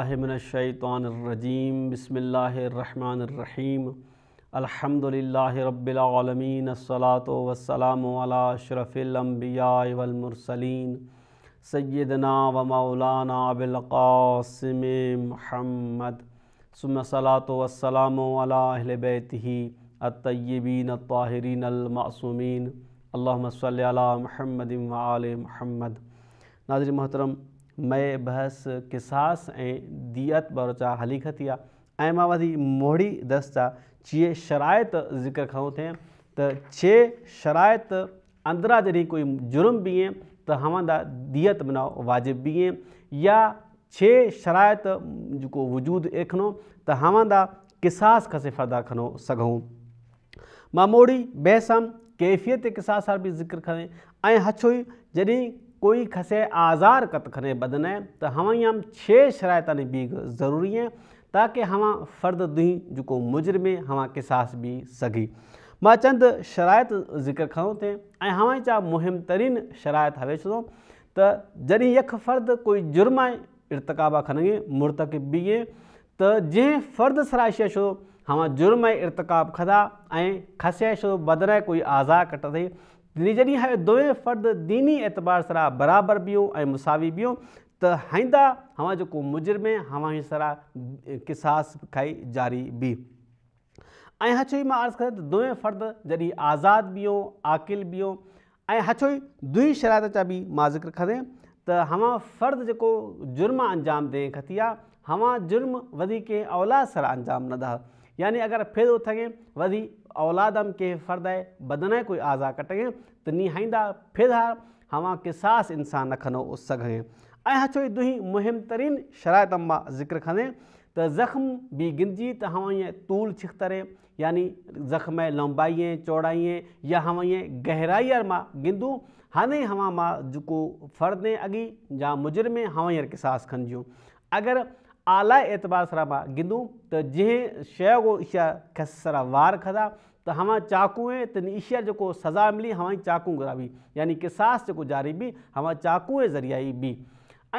باللہ من الشیطان الرجیم بسم اللہ الرحمن الرحیم الحمد اللہ رب العالمین الصلاة والسلام علی علاشرف الانبیاء والمرسلین سیدنا و مولانا بالقاسم محمد ثم صلاة والسلام علی اہل بیتہی الطیبین الطاہرین المعصومین اللہم صلی علی محمد محمد ناظرین محترم मए बहस किसास ए दियत बरोचा हलीख थी आहे ऐं मां वरी मोहड़ी दसचा चीए ज़िक्र खों थे तो छे शराइत अंदिरां जॾहिं कोई जुर्म भी है तो हवंदा दियत बनाओ भी है या छे शराइत जो वजूद एखनो तो हवंदा किसास खसे फर्दा खनो सघूं मामोड़ी मोड़ी कैफ़ियत किसास भी ज़िक्र करें हछोई हछ कोई खसे आज़ार कत खने बदन त हवाई आम छः शराइतानी बीह ज़रूरी है ताकि हवा फर्दु ॾुहीं जेको मुजिरिमे हवा किसासु बीह सघी मैं चंद शरात ज़िक्र खयों थे ऐं हवा चा मुहिम तरीन शरात हवे छो तो जॾहिं यख फ़र्द कोई जुर्म इर्तक खनि मुर्तक बीहे तो जै फर्द सरायशीअ छो हवा जुर्म ऐं इर्तक खा खसे छो बदन कोई आज़ार कट अथई जॾहिं दोए फर्द दीनी एतबार सरा बराबर बीहो ऐं मुसावी बी त हाइंदा हवा जो मुजरमे हवा ही सरा किसास खाई जारी बी ऐं हछई मां अर्ज़ु कंदुसि त दोए फर्दु जॾहिं आज़ादु बीह आकिल बीहो ऐं हछो ई दुई शरारत जा बि जिक्र करें तो हवा फर्द जो जुर्म अंजाम ॾेखी खती हवा जुर्म वधी के औलाद सरा अंजाम न दा यानी फेद फेदोथंग वरी औलादम कंहिं फर्दाए बदन आहे कोई आज़ा कट त निहाईंदा फिरा हवा कहसासु इंसानु न खंदो उस सघांइ ऐं ही दुं मुहिम तरीन शराइतम मां जिक्र खने त ज़ख़्म भी गिनजी तो हवा ये तूल छिकितरे यानी ज़ख़्म लौम्बाईअ चौड़ाईं या हवा हवाईं गहराईअ मां गंदो हाणे हवा मां जेको फर्दे हवा मुजरिमे के सास खणिजो अगर आला एतबार सरा मां गंदो त जंहिं शइ ग ईशा खस सरा वार खधा त हवा चाकूएं त ईशा जेको सज़ा मिली हवा ई चाकू घुराबी यानी किसास जेको जारी बि हवा चाकूएं ज़रिया ई बि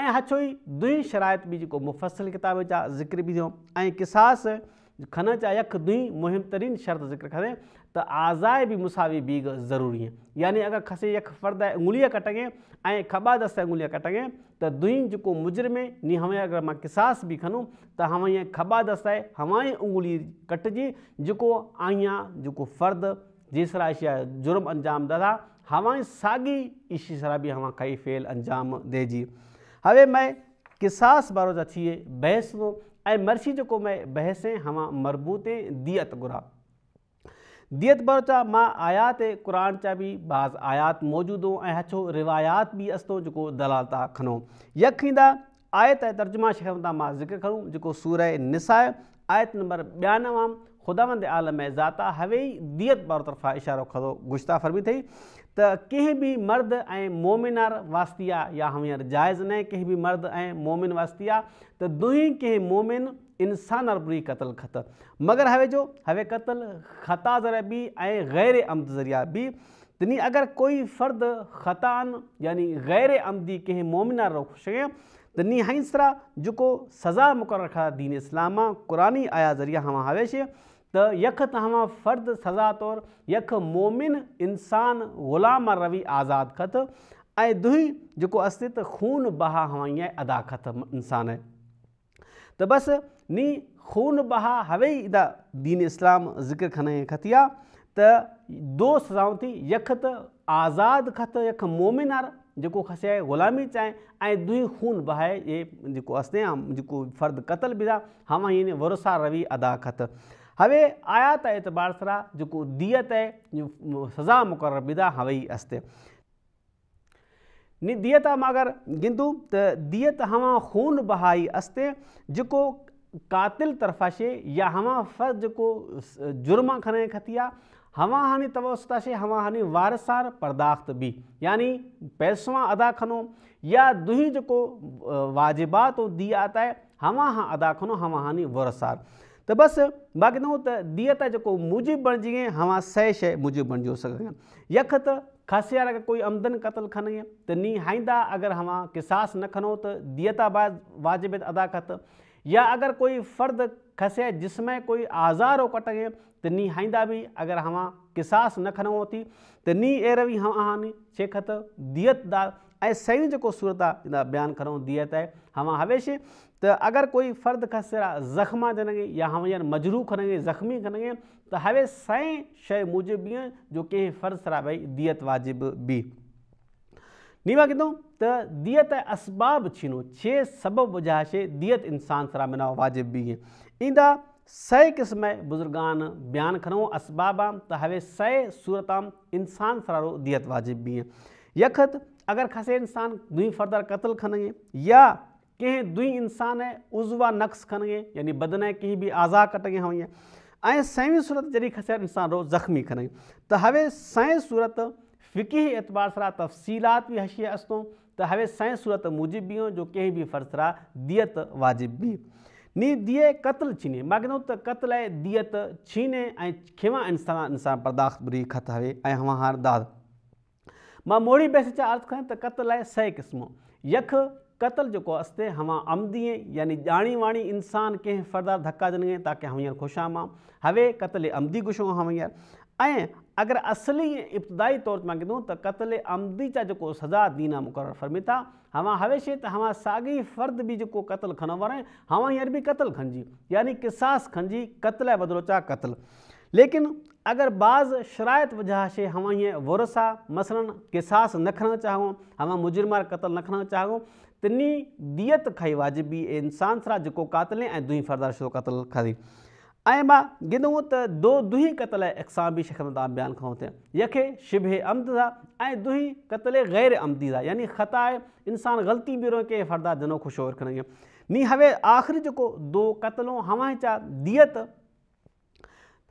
ऐं हा छो ई दुइ शराइत बि जेको मुफ़सिल किताब जो ज़िक्र बि थियो ऐं किसास खन चाहेख दुई मुहिम तरीन शर जेकर खसे त आज़ाए बि मुसावी बीग ज़रूरी यानी अगरि खसी यक फर्द ऐं उंगलीअ कटॻें ऐं खबा दस्ताए उंगलीअ कटॻें त दुईं जेको मुजरिमे निव अगरि मां किसास बि खनु त हवाईं खबा दस्ताए हवाईं उंगली कटिजे जेको आई आहियां जेको फ़र्दु जी सरा जुर्म अंजाम ददा हवाई साॻी ई सी हवा खई फेल अंजाम देजे हवे मैं किसास बरोच अची बहसो ऐं मर्शी जेको मै बहसे हवा मरबूते दियत घुरा दियत बरचा मां आयात ऐं क़ुर चा बि बाज़ आयात मौजूदु हो ऐं हछो रिवायात बि अस्तो जेको दलाल ता खनो यक ईंदा आयत ऐं तर्जुमा शयूं था मां ज़िक्र खुं जेको सूर ऐं निसाय आयत नंबर ॿिया नवां आलम ज़ाता हवे दियत भरो तरफ़ा इशारो खो फरमी अथई त कंहिं बि मर्द ऐं मोमिनार वास्ती आहे या हाणे हींअर जाइज़ न कंहिं बि मर्द ऐं मोमिन वास्ती आहे त दुइ कंहिं मोमिन इंसानु बुरी क़तल ख़त मगर हवे जो हवे क़तल ख़ता ज़र बि ऐं अमद ज़रिया बि त नी अगरि कोई फ़र्द ख़तान यानी ग़ैर अमदी कंहिं मोमिनारे त नी हाइसरा जेको सज़ा मुक़ररु रखा दीन इस्लामा क़ुरानी आया ज़रिया हवा हवेश त यख त फ़र्दु सज़ा तौरु यख मोमिन इंसानु ग़ुलाम रवि आज़ादु ख़त ऐं दुई जेको असे त ख़ून बहा हवाई आहे अदा ख़त इंसान त बसि नी ख़ून बहा हवे ई दा दीन इस्लाम ज़िकिर खन ख़तिया त दो सजाऊं थी यख त आज़ादु ख़त यख मोमिन आर जेको खसे आहे ग़ुलामी चाहे ऐं दुई ख़ून बहाए ये जेको अस्ते आ जेको फ़र्दु क़तलु बि था हवाई ने वरुषा रवि अदा ख़त ہوئے آیات اعتبار سرا جو دیت ہے سزا بدا ہوئی استے نی دیتا مگر گندو دیت ہما خون بہائی استے جو قاتل طرفہ شے یا ہما کو جرمہ کھنے کھتیا ہما ہانی توسطہ شے ہما ہانی وارسار پرداخت بھی یعنی پیسواں ادا کھنو یا جو کو واجبات و دی آتا ہے ہما ہاں ادا کھنو ہما ہانی ورثار त बसि बाक़ी त दत जेको मुजिब बणिजीअ हवा सह शइ मुजिबि बणिजी सघां यख त खसियल कोई आमदन क़तल खनई त नी हाईंदा अगरि हवा किसास न खनो त दीअता बाज़ वाजिब कत या अगरि कोई फ़र्द खसिया जिस्म कोई आज़ारो कटजे त नी हाईंदा बि अगरि हवा किसास न खणो थी त नीह ऐ हानी शेखत दियत दार ऐं सही जेको सूरत आहे बयानु खणूं दियत ऐं हवा हवेश त अगरि कोई फर्द खसे ज़ख़्मा जनॻे या हव ॼणनि मजरू खनगे ज़ख़्मी खने त हवे सै शइ मूजिब बीह जो कंहिं सरा सराबई दियत वाजिबु बी ॾीवा कंदुमि त दियत असबाब असबाबु छीनो छे सबबु शइ दियत इंसान सरा सराबना वाजिब बीऐ ईंदा सै क़िस्म बुज़ुर्गान बयान खनो असबाब आम त हवे सै सूरत आम इंसान सरारो दियत वाजिबु बीऐ यखत अगरि खसे इंसान दुई फर्दर कत्ल खने या कंहिं दुई इंसान उज़वा नक़्श खणे यानी बदन ऐं कहीं भी आज़ा कटॻियांईं ऐं सयूं सूरत जॾहिं खसिया इंसान रो ज़ख़्मी खन तो हवे सई सूरत फ़िकी एतबार सां तफ़सीलात बि हशी तो हवे सई सूरत भी हो जो कहीं भी फ़र्ज़ रहा दियत वाजिब भी नी दिए कत्ल छीने मैं कंदो कत्ल है दियत छीने खेवा इंसान इंसान ऐं खेवा इंसानु इंसानु परदाख़्तुरी मां मोड़ी बेसा अर्थ कर कत्ल है सै सह क़िस्म यखु क़तल जेको अस्ते हवा अमद यानी ॼाणी वाणी इंसानु कंहिं फर्दा धका ॾिनई ताकी हींअर ख़ुशामा हवे क़तल अमदी ख़ुशियो हा हींअर ऐं अगरि असली इब्तिदाई तौर मां कंदूं त कतल अमदी जा जेको सजा दीना मुक़ररु फर्मिता हवा हवेशे त हवा साॻी फर्द बि जेको कतलु खणण वारो आहे हवा हींअर बि कतलु खणिजे यानी किसास खणिजी بدلو چا قتل लेकिन اگر बाज़ شرائط वजह سے हीअं ورثہ مثلا किसास न کھنا चाहियूं हवा मुजरमार قتل न کھنا चाहियूं तिनी दियत खई वाजिबी इंसान सां जेको कातले ऐं दुही फरदा कतल खाई ऐं मां गिदूं त दो दुही कत्ल इक़साम बि शेख बयान खां यके शिबे अमददा ऐं दुही कतले ग़ैरमददीदा यानी ख़ता आहे इंसानु ग़लती बि रोइ फरदा धिनो ख़ुशहो नी हवे आख़िरी دو दो कतलो हवा दियत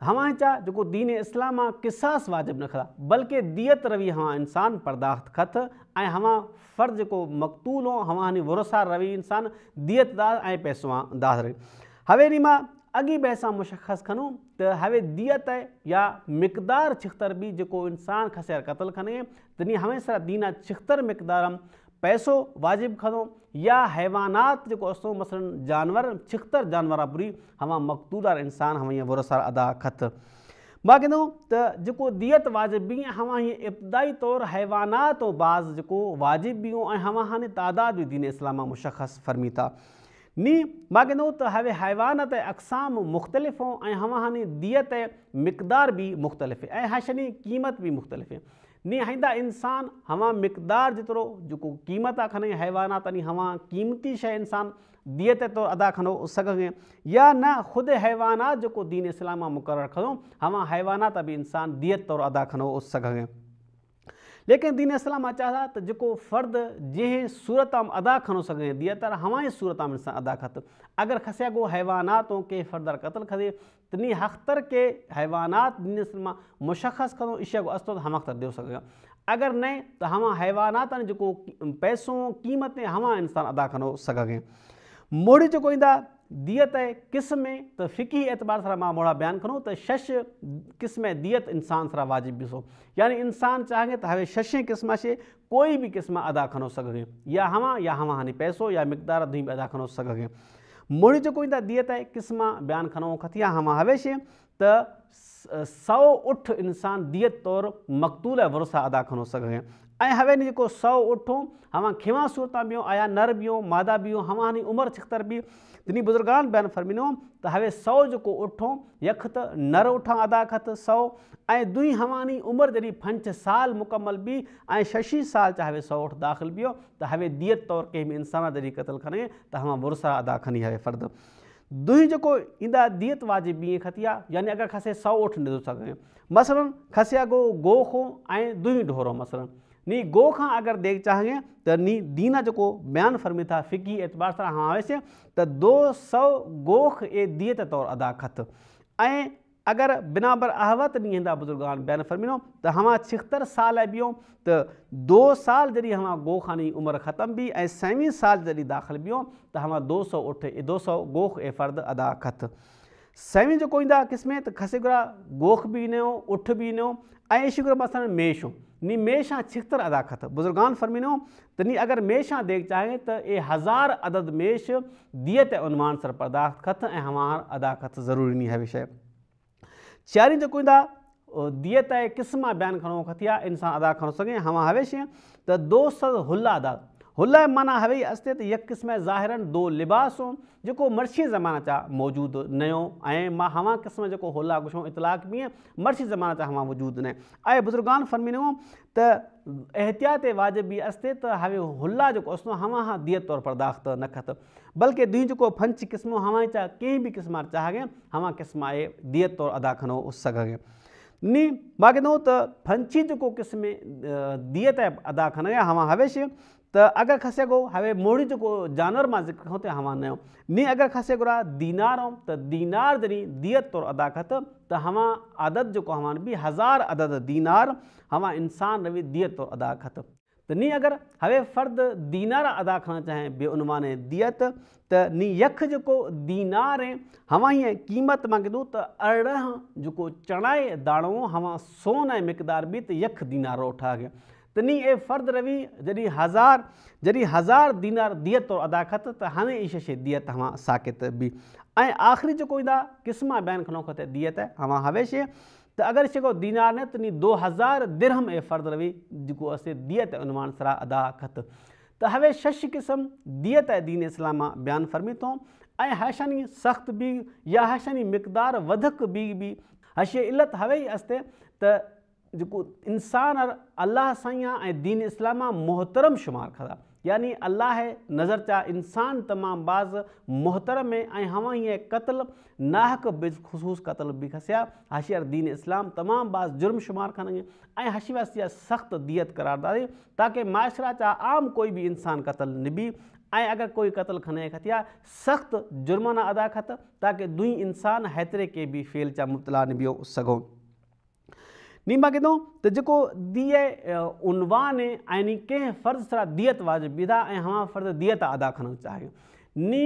हवा चा जेको दीन इस्लाम आहे किसास वाजिबु न ख़ा बल्कि दियत रवि हवा इंसान परदाख़्त खत ऐं हवा फ़र्ज़ु जेको मकतूल हो हवा वरसा रवि इंसान दियत दास ऐं पैसोदास रही हवे नि मां बहस बहसा मुशसि खनुमि त हवे दियत या मिकदारु छिकतर बि जेको इंसान खसियलु क़तलु खने तॾहिं हमेशह दीना छिकतर मक़दारम पैसो वाजिब खंदो या हैवानात जेको असो मसलनि जानवर छिखतर जानवर आहे बुरी हवा मक़दूदार इंसान हवा ईअं वुरसा अदा ख़त मां कंदो त जेको दियत वाजिबी ऐं हवा ईअं इब्तदाई तौरु हैवानात बाज़ जेको वाजिबु बि हो ऐं हवा हान तइदादु बि दीन इस्लामा मुशख़स फरमी था नी मां कंदो त हवे हैवानत ऐं अक़साम मुख़्तलिफ़ हो ऐं हवानि दियत मक़दार बि मुख़्तलिफ़ ऐं हशनि क़ीमत बि मुख़्तलिफ़ आहे नीआईंदा इंसान हवा मिकदारु जेतिरो जो क़ीमत आ खन हैवाना हैवानाती हवा क़ीमती इंसान इंसानु दत तो अदा खनो सकेंगे या न खुद हैवाना जो दीन इस्लाम मुकर्र खो हवा हैवानात बि इंसानु दत तौरु अदा खनो सकेंगे लेकिन दीन इस्लाम मां अचां था त जेको फ़र्दु जंहिं सूरत में अदा खनो सघे दीतरु हवाई सूरत में इंसानु अदा ख़तु अगरि खसिया गो कें फर्दर फर्दारु खे तो नी अख़्तर के हैवाना दीन इस्लाम मुशख़स को खंदो हम अख्तर दे सघां अगर न तो हवा हैवाना जो पैसों क़ीमत हवा इंसान अदा खनो सकें मोड़ी जो इंदा दियत आहे क़िस्म त फिकी एतबार सारा मां मुड़ा बयानु खनो त शश क़िस्म दियत इंसान सारा वाजिबु ॾिसो यानी इंसान चाहे त हवे शशे क़िस्म श कोई बि क़िस्म अदा खनो सघें या हवा या हवा हानी पैसो या मक़दार धुइ बि अदा खनो सघे मुड़ी जेको ईंदो दियत आहे क़िस्म बयानु खनो खतिया हमा हवेशे त सौ उठ इंसान दियत तौरु मकतूल ऐं विरसा अदा खनो सघे ऐं हवे नी जेको सौ उठो हवा खेवां सूरत बीहो आया नर बीहो मादा बीहो हवानी उमिरि छिकतर बी दिनी बुज़ुर्गान बयान फरमिनो फर्मिनो त हवे सौ जेको उठो यख त नर उठा अदा खत सौ ऐं दुई हवानी उमिरि जॾहिं पंछ साल मुकमल बी ऐं छशी साल चाहे हवे सौ उठ दाख़िल बीहो त हवे दियत तौरु कंहिं बि इंसान जॾहिं क़तलु करियांइ त हवा बुरसा अदा खनी हवे फ़र्द दुई जेको ईंदा दियत वाजिबीह खती आहे यानी अगरि खसे सौ उठ ॾिनो सघे मसलनि खसिया गोख गोखो ऐं दुई ढोरो मसलनि نی گو کھاں اگر دیکھ چاہیں گے تو نی دینا جو بیان فرمی تھا فقی اعتبار ہاں آوے سے تو دو سو گوخ اے دیت طور ادا خط اگر بنا بر احوت نہیں بزرگان بیان فرمین تو ہم چھتر سال بھمت تو دو سال جدی ہم گو خان کی عمر ختم بھی سیویں سال جدی داخل بیم تو ہمارا دو سو اٹ اے دو سو گوخ اے فرد ادا خط सवी जो ईंदो आहे क़िस्म त खसेगुरा गोख बि न उठ बि नओं ऐं शुगुर मेश हो नी मेश आहे छिकतर अदा ख़त बुज़ुर्गान फर्मिनो त नी अगरि मेश आहे देख चाहे त ए हज़ार अदद मेश दियत ते उनमान सर पदा खत ऐं हवार ख़त ज़रूरी नी विषय चयारियूं जेको ईंदो आहे दियत ऐं क़िस्मा बयानु खणो खतिया इंसान अदा खणो सघे हवा हवेश त दोस्त अदा ہو مانا ہوئی یک قسم ظاہرن دو لباس کو مرشی زمانہ چاہ موجود جو کو قسمت ہوا اطلاق بھی ہیں مرشی زمانے ہما موجود آئے بزرگان فرمینے ہوں تو احتیاط واجبی استے تو ہو ہوا جو پر پرداخت نکھت بلکہ دی جو کو پھنچ قسم ہوائیں کئی بھی قسمات چاہ گے ہوا قسم آئے دیت طور ادا کھنو اس ہو گئے نی باقی جو کو قسم دیت ادا ہواں ہوا ہویش تگر کسے گو ہوے موڑی جو جانور میں ذکر ہوتے حوا نی اگر کسے گورا دیناروں دینار جنی دور ادا خط تو حوا عدت جو حوی ہزار عدد دینار حوا انسان دور ادا خط ت نی اگر ہوے فرد دینار ادا کرنا چاہیں بے انانے دی یخ جو دیناریں قیمت مانگ ارکو چنائے دانو ہاں سونا مقدار بھی تک دیناروٹا گے तनी ए फर्द रवि जडी हज़ार जडी हज़ार दीनार दियतौरु अदा खत त हाणे ई शशे दियत हवा साकित बी आखरी जो कोई दा क़िस्मा बयान खनो खते दियत हवा हवेश त अगर अगरि को दीनार ने तनी 2000 दिरहम ए फर्द रवि जको असे दियत अनुमान सरा अदा खतु त हवे शश किस्म दियत दीन इस्लाम बयान फ़र्मीतो ए हैशनि सख्त बी या हैशनि मक़दार वधक बी बी हशे इलत हवे ई त जेको इंसान अल्लाह साईं आहे ऐं दीन इस्लाम इस्लामा मोहतरम शुमारु खधा यानी अलाह हे नज़र चा इंसान तमामु बाज़ मोहतरम ऐं हवा हीअं क़तल नाहक बि ख़ुशूस क़तल बि खसिया हशियर दीन इस्लाम तमाम बाज़ जुर्म शुमारु खन ऐं हशी वसिया सख़्तु दियत करार दासीं ताकी माशरा चा आम कोई बि इंसानु कतलु निबी ऐं अगरि कोई क़तल खने खतिया सख़्तु जुर्माना अदा खत ताकी दुई इंसानु हैतरे के बि फेल जा मुबतला निबियो सघूं नीम बाक़ी तो जो दिए उनवान ऐं नी कंहिं फर्दु सारा दियत वाज बिदा ऐं हवा फ़र्द दियत अदा खन चाहे नी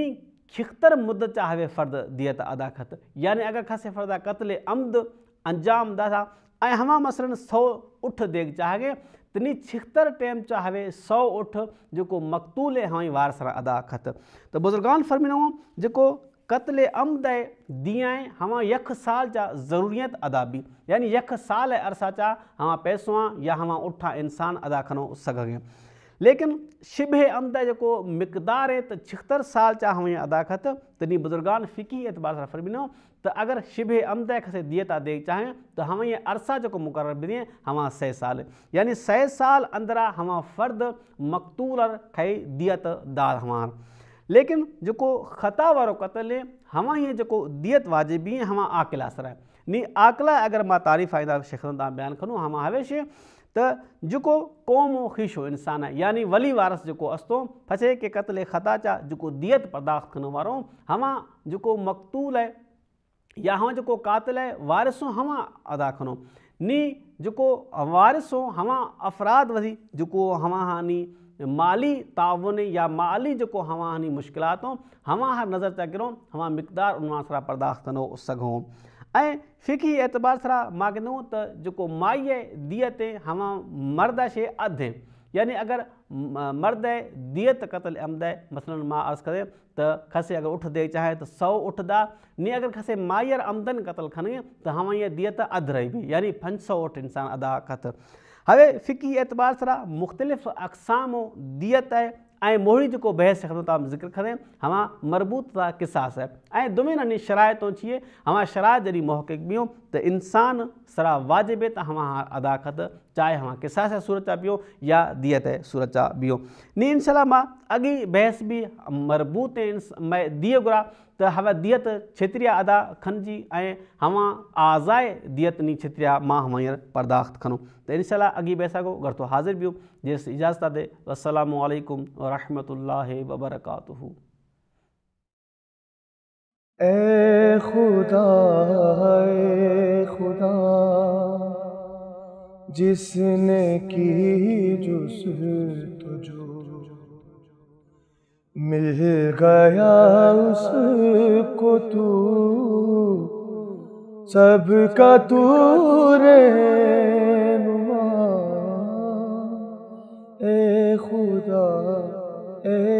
छिकतर मुद चाहवे फर्द दियत अदा खत यानी अगर खसे फर्दा कत्ल अमद अंजाम ददा ऐं हवा मसरन सौ उठ देख चाहे त नी छिकतर टेम चाहवे सौ उठ जो मकतूल हवाई वार सरा अदा खत तो बुज़ुर्गान फर्मिनो जो क़तल अमद दिया हवा यक साल जा ज़रूरीयत अदा बि यानी यक साल अरसा चा हवा पैसो या हवा उठा इंसान अदा खनो सघे लेकिन शिबे अमद जेको मिकदारु आहे त छिकतर साल चाहे अदाकत तॾहिं बुज़ुर्गान फ़िकी अतबार सांमिनो त अगरि शिबे अमद दीता दे चाहियां त हवा अरसा जेको मुक़ररु ॾिए हवा सहे साल यानी सए साल अंदरां फर्द मकतूलर खई दियत दारवार लेकिन जो ख़ता वो क़तल है हवा ये जो दियत वाजिबी आहे हवा आकिला सर है नी आकिलाए अगर मैं तारीफ़ आई बयानु कंदो हमां हमेशह त जेको क़ौमो ख़ुशि खीशो इंसान है यानी वली वारस जो असां फसे के क़तल ख़ता चा जो दियत अदा खनि वारो जो मकतूल है या हवा जो कतल है वारिसो हवा अदा खनो नी जो वारिसो हवा अफ़राद वधी जेको हवा हानी माली तावन या माली जो हवा हानी मुश्किलातो हवा हर नज़र त किरो हवा मक़दार उनमां सरा पर्दाश्त न सघूं ऐं फिकी एतबार सारा मां ॻिनूं त जेको दिए ते हवा मर्द शइ अधु यानी अगर मर्द दिए तो कतल अमद मसलनि मां अर्ज़ु कंदुसि त खसे अगर उठ दे चाहे तो सौ उठदा नी अगर खसे माइर माईअर आमदन कतलु खनई त हवाईअ दीअत अधु रहबी यानी पंज सौ उठ इंसान अदा कत हवे फ़िकी एतबार सरा मुख़्तलिफ़ अक़साम दियत ऐं मोहिड़ी जेको बहस तव्हां ज़िक्र करें हवा मरबूत सां किसास ऐं दुमेन हानी शराइतो थिए हवा शरार जॾहिं मोहकिक ॿियो انسان سرا واجب تمام ادا خط چاہے ہم قسم سے بھی ہو یا دھیت سورج بیو نی انہ اگی بحث بھی مربوط دیت چھتری ادا جی ہے ہما آزائے دھیت نی چھتری پرداخت کنشاء انشاءاللہ اگی گھر تو حاضر ہو جیسے اجازت دے والسلام علیکم ورحمت اللہ وبرکاتہ جس نے کی جس تجو مل گیا اس کو تو سب کا تور اے خدا اے